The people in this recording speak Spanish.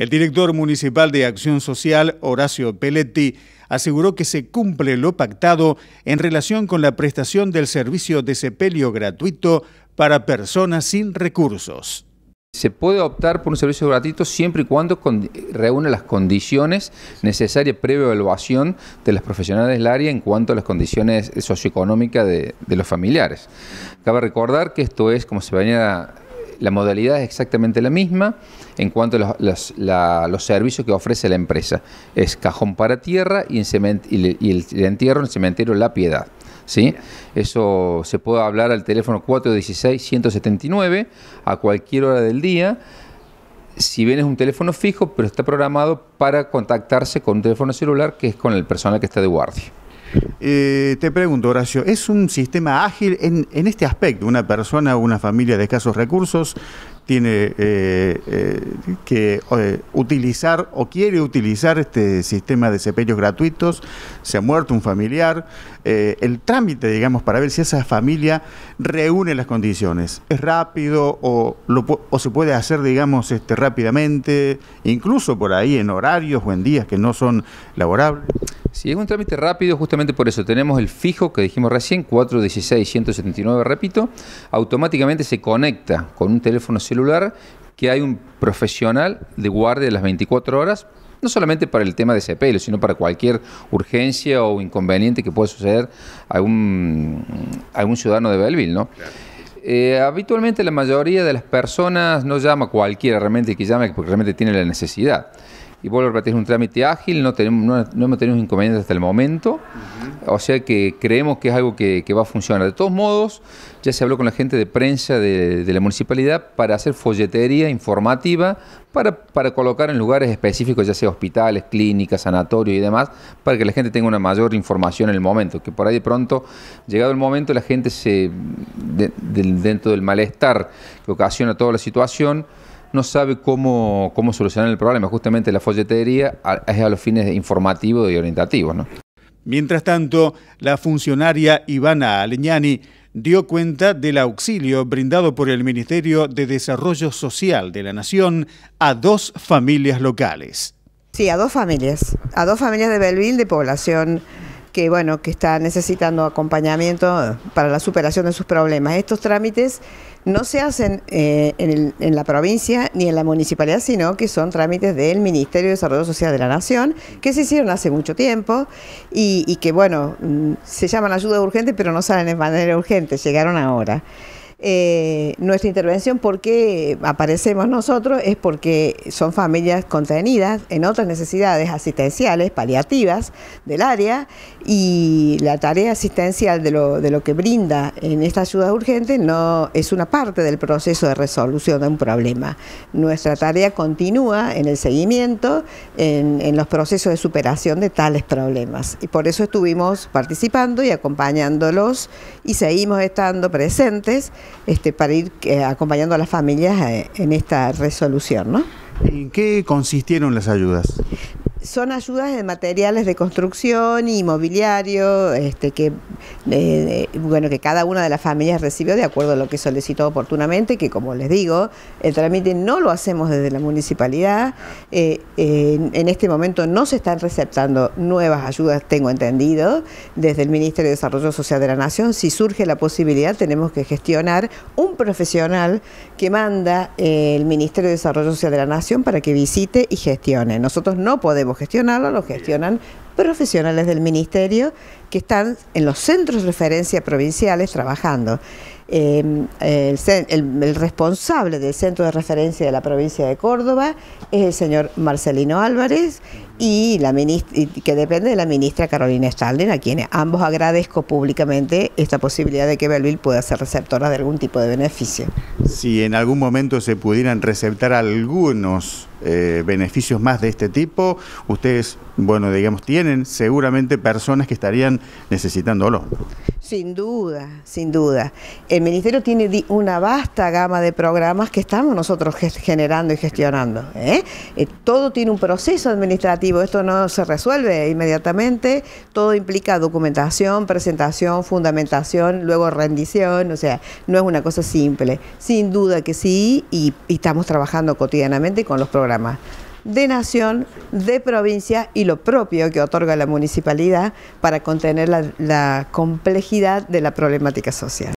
El director municipal de Acción Social, Horacio Pelletti, aseguró que se cumple lo pactado en relación con la prestación del servicio de sepelio gratuito para personas sin recursos. Se puede optar por un servicio gratuito siempre y cuando reúne las condiciones necesarias previa evaluación de las profesionales del área en cuanto a las condiciones socioeconómicas de, de los familiares. Cabe recordar que esto es, como se venía la modalidad es exactamente la misma en cuanto a los, servicios que ofrece la empresa. Es cajón para tierra y, el, entierro en el cementerio La Piedad. ¿sí? Eso se puede hablar al teléfono 416-179 a cualquier hora del día. Si bien es un teléfono fijo, pero está programado para contactarse con un teléfono celular que es con el personal que está de guardia. Eh, te pregunto, Horacio, ¿es un sistema ágil en, este aspecto? Una persona o una familia de escasos recursos tiene eh, eh, que eh, utilizar o quiere utilizar este sistema de sepelios gratuitos, se ha muerto un familiar, el trámite, digamos, para ver si esa familia reúne las condiciones. ¿Es rápido o, se puede hacer, digamos, este, rápidamente, incluso por ahí en horarios o en días que no son laborables? Si es un trámite rápido, justamente por eso. Tenemos el fijo que dijimos recién, 416-179, repito. Automáticamente se conecta con un teléfono celular que hay un profesional de guardia de las 24 horas, no solamente para el tema de pelo, sino para cualquier urgencia o inconveniente que pueda suceder a algún, ciudadano de Belleville, ¿no? Eh, habitualmente la mayoría de las personas no llama cualquiera realmente que llame porque realmente tiene la necesidad y vuelvo a repetir, es un trámite ágil, no, tenemos, no, hemos tenido inconvenientes hasta el momento, o sea que creemos que es algo que, va a funcionar. De todos modos, ya se habló con la gente de prensa de, la municipalidad para hacer folletería informativa para, colocar en lugares específicos, ya sea hospitales, clínicas, sanatorios y demás, para que la gente tenga una mayor información en el momento, que por ahí de pronto, llegado el momento, la gente se, dentro del malestar que ocasiona toda la situación, no sabe cómo, cómo solucionar el problema. Justamente la folletería es a los fines informativos y orientativos. ¿no? Mientras tanto, la funcionaria Ivana Aleñani dio cuenta del auxilio brindado por el Ministerio de Desarrollo Social de la Nación a dos familias locales. Sí, a dos familias, a dos familias de Belville de población que bueno, que está necesitando acompañamiento para la superación de sus problemas. Estos trámites no se hacen eh, en, la provincia ni en la municipalidad, sino que son trámites del Ministerio de Desarrollo Social de la Nación, que se hicieron hace mucho tiempo y, que bueno, mm, se llaman ayuda urgente, pero no salen de manera urgente, llegaron ahora. Eh, nuestra intervención, porque aparecemos nosotros, es porque son familias contenidas en otras necesidades asistenciales, paliativas del área, y la tarea asistencial de lo, que brinda en esta ayuda urgente no es una parte del proceso de resolución de un problema. Nuestra tarea continúa en el seguimiento, en los procesos de superación de tales problemas. Y por eso estuvimos participando y acompañándolos y seguimos estando presentes este, para ir eh, acompañando a las familias eh, en esta resolución. ¿En qué consistieron las ayudas? Son ayudas de materiales de construcción inmobiliario, este, que bueno, que cada una de las familias recibió de acuerdo a lo que solicitó oportunamente, que como les digo, el trámite no lo hacemos desde la municipalidad. Eh, en este momento no se están receptando nuevas ayudas, tengo entendido, desde el Ministerio de Desarrollo Social de la Nación. Si surge la posibilidad, tenemos que gestionar un profesional que manda eh, el Ministerio de Desarrollo Social de la Nación para que visite y gestione. Nosotros no podemos gestionarlo, lo gestionan profesionales del Ministerio que están en los centros de referencia provinciales trabajando. Em, el, responsable del centro de referencia de la provincia de Córdoba es el señor Marcelino Álvarez y la que depende de la ministra Carolina Stalden, a quienes ambos agradezco públicamente esta posibilidad de que Belville pueda ser receptora de algún tipo de beneficio. Si en algún momento se pudieran receptar algunos eh, beneficios más de este tipo, ustedes, bueno, digamos, tienen seguramente personas que estarían necesitándolo. Sin duda, sin duda. El Ministerio tiene una vasta gama de programas que estamos nosotros generando y gestionando. ¿eh? Eh, todo tiene un proceso administrativo, esto no se resuelve inmediatamente, todo implica documentación, presentación, fundamentación, luego rendición, o sea, no es una cosa simple. Sin duda que sí, y estamos trabajando cotidianamente con los programas de nación, de provincia y lo propio que otorga la municipalidad para contener la complejidad de la problemática social.